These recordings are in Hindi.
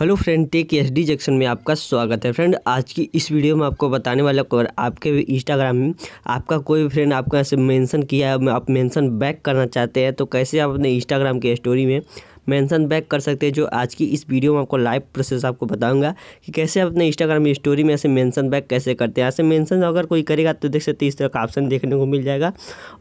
hello friend tech S D junction में आपका स्वागत है फ्रेंड आज की इस वीडियो में आपको बताने वाला कवर आपके इंस्टाग्राम में आपका कोई भी फ्रेंड आपका ऐसे मेंशन किया है आप मेंशन बैक करना चाहते हैं तो कैसे आप अपने इंस्टाग्राम की स्टोरी में मेंशन बैक कर सकते हैं जो आज की इस वीडियो में आपको लाइव प्रोसेस आपको बताऊंगा कि कैसे अपने इंस्टाग्राम स्टोरी में ऐसे मेंशन बैक कैसे करते हैं ऐसे मेंशन अगर कोई करेगा तो देख सकते हैं इस तरह का ऑप्शन देखने को मिल जाएगा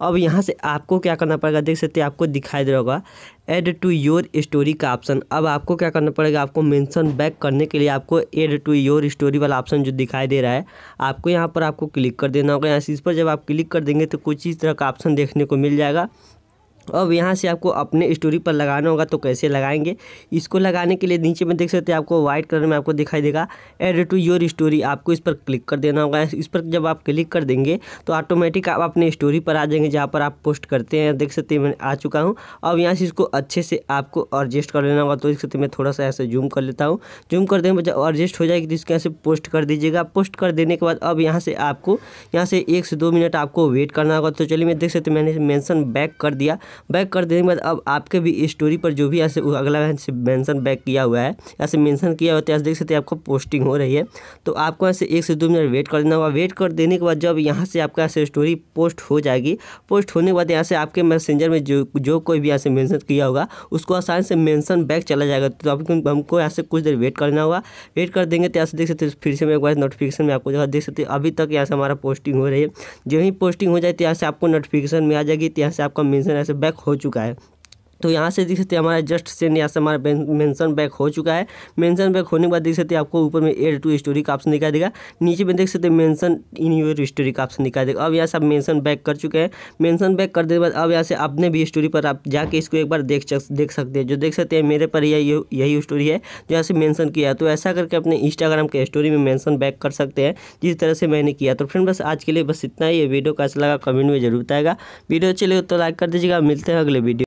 अब यहाँ से आपको क्या करना पड़ेगा देख सकते आपको दिखाई दे रहा होगा एड टू योर स्टोरी का ऑप्शन अब आपको क्या करना पड़ेगा आपको मेंशन बैक करने के लिए आपको एड टू योर स्टोरी वाला ऑप्शन जो दिखाई दे रहा है आपको यहाँ पर आपको क्लिक कर देना होगा यहाँ इस पर जब आप क्लिक कर देंगे तो कुछ इस तरह का ऑप्शन देखने को मिल जाएगा अब यहाँ से आपको अपने स्टोरी पर लगाना होगा तो कैसे लगाएंगे इसको लगाने के लिए नीचे में देख सकते हैं आपको व्हाइट कलर में आपको दिखाई देगा एड टू योर स्टोरी आपको इस पर क्लिक कर देना होगा इस पर जब आप क्लिक कर देंगे तो ऑटोमेटिक आप अपने स्टोरी पर आ जाएंगे जहाँ पर आप पोस्ट करते हैं देख सकते हैं मैं आ चुका हूँ अब यहाँ से इसको अच्छे से आपको एडजस्ट कर लेना होगा तो देख सकते मैं थोड़ा सा ऐसे जूम कर लेता हूँ जूम कर देंगे जब एडजस्ट हो जाएगी तो इसके यहाँ से पोस्ट कर दीजिएगा पोस्ट कर देने के बाद अब यहाँ से आपको यहाँ से एक से दो मिनट आपको वेट करना होगा तो चलिए मैं देख सकते मैंने मैंसन बैक कर दिया बैक कर देने के बाद अब आपके भी स्टोरी पर जो भी ऐसे अगला ऐसे मैंसन बैक किया हुआ है ऐसे मैंसन किया हुआ है तो देख सकते हैं आपको पोस्टिंग हो रही है तो आपको ऐसे एक से दो मिनट वेट कर देना होगा वेट कर देने के बाद जब यहाँ से आपका ऐसे स्टोरी पोस्ट हो जाएगी पोस्ट होने के बाद यहाँ से आपके मैसेंजर में जो जो कोई भी ऐसे मैंसन किया होगा उसको आसान से मैंसन बैक चला जाएगा तो आपको हमको यहाँ से कुछ देर वेट करना होगा वेट कर देंगे तो ऐसे देख सकते फिर से मैं एक बार नोटिफिकेशन में आपको देख सकते अभी तक यहाँ से हमारा पोस्टिंग हो रही है जो ही पोस्टिंग हो जाए तो यहाँ से आपको नोटिफिकेशन में आ जाएगी तो यहाँ से आपका मैंसन ऐसे बैक बैक हो चुका है तो यहाँ से देख सकते हैं हमारा जस्ट सेंड यहाँ से हमारा मेंशन बैक हो चुका है मेंशन बैक होने के बाद देख सकते हैं आपको ऊपर में एड टू स्टोरी का ऑप्शन दिखाई देगा नीचे में देख सकते हैं मेंशन इन योर स्टोरी का ऑप्शन दिखाई देगा अब यहाँ से आप मेंशन बैक कर चुके हैं मेंशन बैक कर देने के बाद अब यहाँ से अपने भी स्टोरी पर आप जाके इसको एक बार देख देख सकते हैं जो देख सकते हैं मेरे पर यही यही स्टोरी है जो यहाँ से मैंसन किया तो ऐसा करके अपने इंस्टाग्राम के स्टोरी में मैंसन बैक कर सकते हैं जिस तरह से मैंने किया तो फ्रेंड बस आज के लिए बस इतना ही वीडियो कैसा लगा कमेंट में जरूर बताएगा वीडियो अच्छी लगे तो लाइक कर दीजिएगा मिलते हैं अगले वीडियो